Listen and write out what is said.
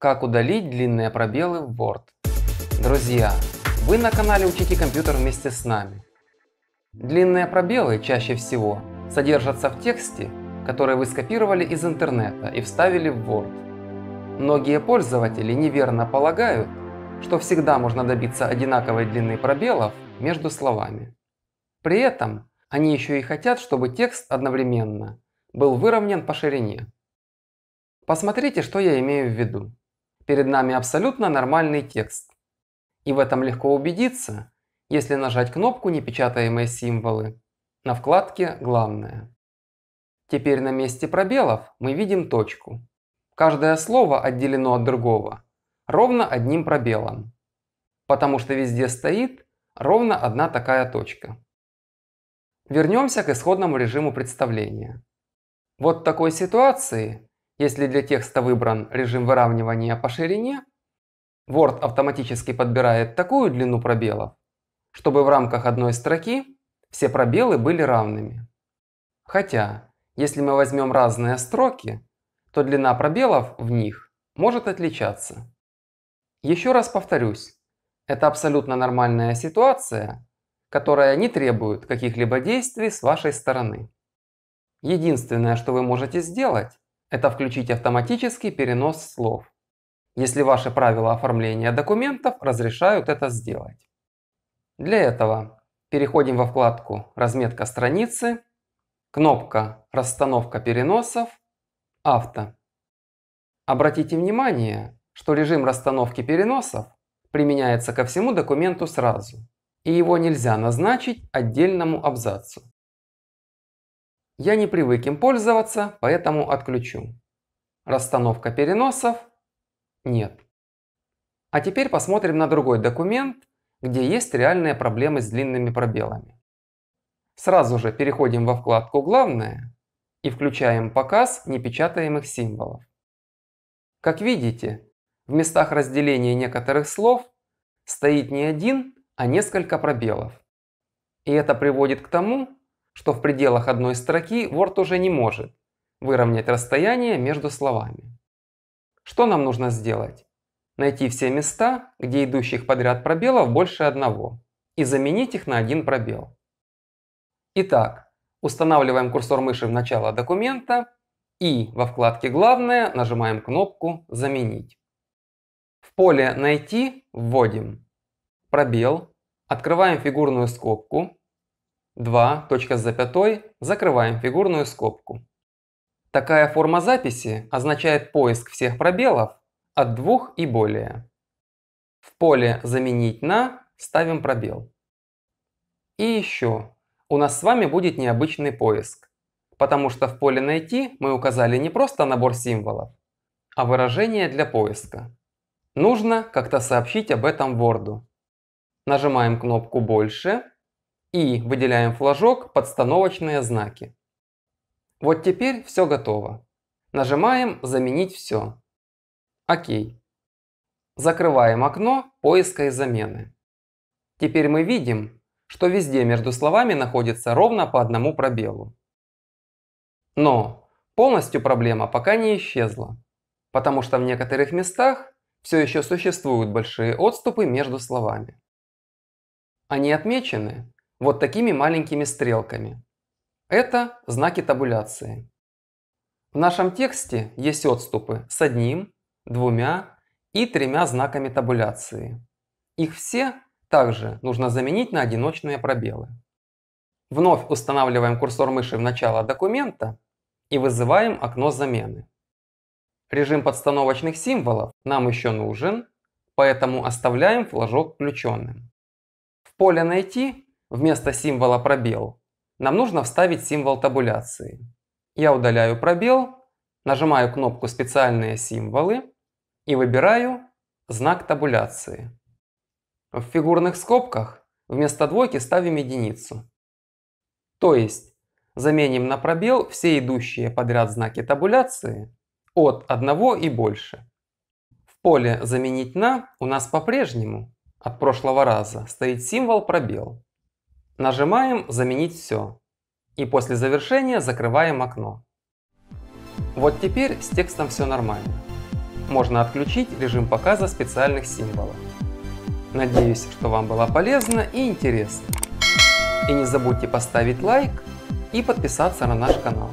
Как удалить длинные пробелы в Word. Друзья, вы на канале Учите компьютер вместе с нами. Длинные пробелы чаще всего содержатся в тексте, который вы скопировали из интернета и вставили в Word. Многие пользователи неверно полагают, что всегда можно добиться одинаковой длины пробелов между словами. При этом они еще и хотят, чтобы текст одновременно был выровнен по ширине. Посмотрите, что я имею в виду перед нами абсолютно нормальный текст. И в этом легко убедиться, если нажать кнопку «Непечатаемые символы» на вкладке «Главное». Теперь на месте пробелов мы видим точку. Каждое слово отделено от другого ровно одним пробелом, потому что везде стоит ровно одна такая точка. Вернемся к исходному режиму представления. Вот такой ситуации если для текста выбран режим выравнивания по ширине, Word автоматически подбирает такую длину пробелов, чтобы в рамках одной строки все пробелы были равными. Хотя, если мы возьмем разные строки, то длина пробелов в них может отличаться. Еще раз повторюсь, это абсолютно нормальная ситуация, которая не требует каких-либо действий с вашей стороны. Единственное, что вы можете сделать, это включить автоматический перенос слов, если ваши правила оформления документов разрешают это сделать. Для этого переходим во вкладку «Разметка страницы», кнопка «Расстановка переносов», «Авто». Обратите внимание, что режим расстановки переносов применяется ко всему документу сразу, и его нельзя назначить отдельному абзацу. Я не привык им пользоваться, поэтому отключу. Расстановка переносов? Нет. А теперь посмотрим на другой документ, где есть реальные проблемы с длинными пробелами. Сразу же переходим во вкладку «Главное» и включаем показ непечатаемых символов. Как видите, в местах разделения некоторых слов стоит не один, а несколько пробелов. И это приводит к тому, что в пределах одной строки Word уже не может выровнять расстояние между словами. Что нам нужно сделать? Найти все места, где идущих подряд пробелов больше одного, и заменить их на один пробел. Итак, устанавливаем курсор мыши в начало документа и во вкладке «Главное» нажимаем кнопку «Заменить». В поле «Найти» вводим пробел, открываем фигурную скобку, 2, точка с запятой, закрываем фигурную скобку. Такая форма записи означает поиск всех пробелов от двух и более. В поле «Заменить на» ставим пробел. И еще, у нас с вами будет необычный поиск, потому что в поле «Найти» мы указали не просто набор символов, а выражение для поиска. Нужно как-то сообщить об этом Word. Нажимаем кнопку «Больше» и выделяем флажок «Подстановочные знаки». Вот теперь все готово. Нажимаем «Заменить все». Окей. Закрываем окно поиска и замены. Теперь мы видим, что везде между словами находится ровно по одному пробелу. Но полностью проблема пока не исчезла, потому что в некоторых местах все еще существуют большие отступы между словами. Они отмечены вот такими маленькими стрелками. Это знаки табуляции. В нашем тексте есть отступы с одним, двумя и тремя знаками табуляции. Их все также нужно заменить на одиночные пробелы. Вновь устанавливаем курсор мыши в начало документа и вызываем окно замены. Режим подстановочных символов нам еще нужен, поэтому оставляем флажок включенным. В поле «Найти» вместо символа пробел, нам нужно вставить символ табуляции. Я удаляю пробел, нажимаю кнопку «Специальные символы» и выбираю знак табуляции. В фигурных скобках вместо двойки ставим единицу. То есть заменим на пробел все идущие подряд знаки табуляции от одного и больше. В поле «Заменить на» у нас по-прежнему от прошлого раза стоит символ пробел. Нажимаем «Заменить все» и после завершения закрываем окно. Вот теперь с текстом все нормально. Можно отключить режим показа специальных символов. Надеюсь, что вам было полезно и интересно. И не забудьте поставить лайк и подписаться на наш канал.